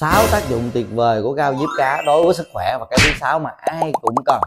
sáu tác dụng tuyệt vời của cao diếp cá đối với sức khỏe và cái thứ sáu mà ai cũng cần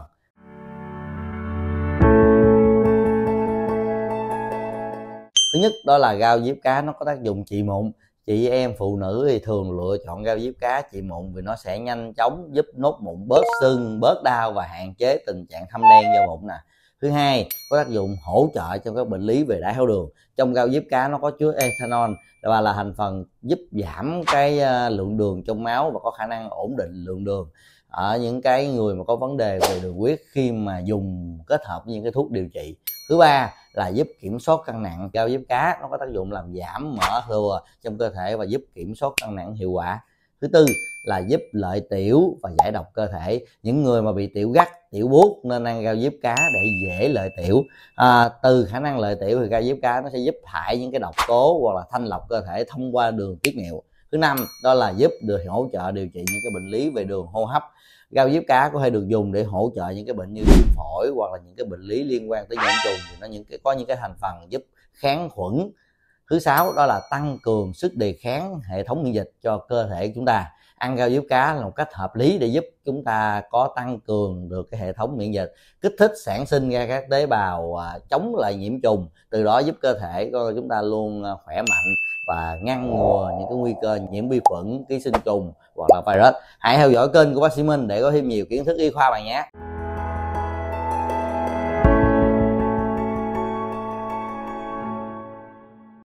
thứ nhất đó là gao diếp cá nó có tác dụng trị mụn chị em phụ nữ thì thường lựa chọn gao diếp cá trị mụn vì nó sẽ nhanh chóng giúp nốt mụn bớt sưng bớt đau và hạn chế tình trạng thâm đen do mụn nè thứ hai có tác dụng hỗ trợ trong các bệnh lý về đái tháo đường trong rau diếp cá nó có chứa ethanol và là thành phần giúp giảm cái ờ, lượng đường trong máu và có khả năng ổn định lượng đường ở những cái người mà có vấn đề về đường huyết khi mà dùng kết hợp với những cái thuốc điều trị thứ ba là giúp kiểm soát cân nặng cao giúp cá nó có tác dụng làm giảm mỡ thừa trong cơ thể và giúp kiểm soát cân nặng hiệu quả thứ tư là giúp lợi tiểu và giải độc cơ thể những người mà bị tiểu gắt tiểu buốt nên ăn rau diếp cá để dễ lợi tiểu à, từ khả năng lợi tiểu thì rau diếp cá nó sẽ giúp thải những cái độc tố hoặc là thanh lọc cơ thể thông qua đường tiết niệu thứ năm đó là giúp được hỗ trợ điều trị những cái bệnh lý về đường hô hấp rau diếp cá có thể được dùng để hỗ trợ những cái bệnh như viêm phổi hoặc là những cái bệnh lý liên quan tới nhiễm trùng thì nó những cái có những cái thành phần giúp kháng khuẩn thứ sáu đó là tăng cường sức đề kháng hệ thống miễn dịch cho cơ thể chúng ta ăn rau diếp cá là một cách hợp lý để giúp chúng ta có tăng cường được cái hệ thống miễn dịch kích thích sản sinh ra các tế bào à, chống lại nhiễm trùng từ đó giúp cơ thể của chúng ta luôn à, khỏe mạnh và ngăn ngừa những cái nguy cơ nhiễm vi khuẩn ký sinh trùng hoặc là virus hãy theo dõi kênh của bác sĩ minh để có thêm nhiều kiến thức y khoa bạn nhé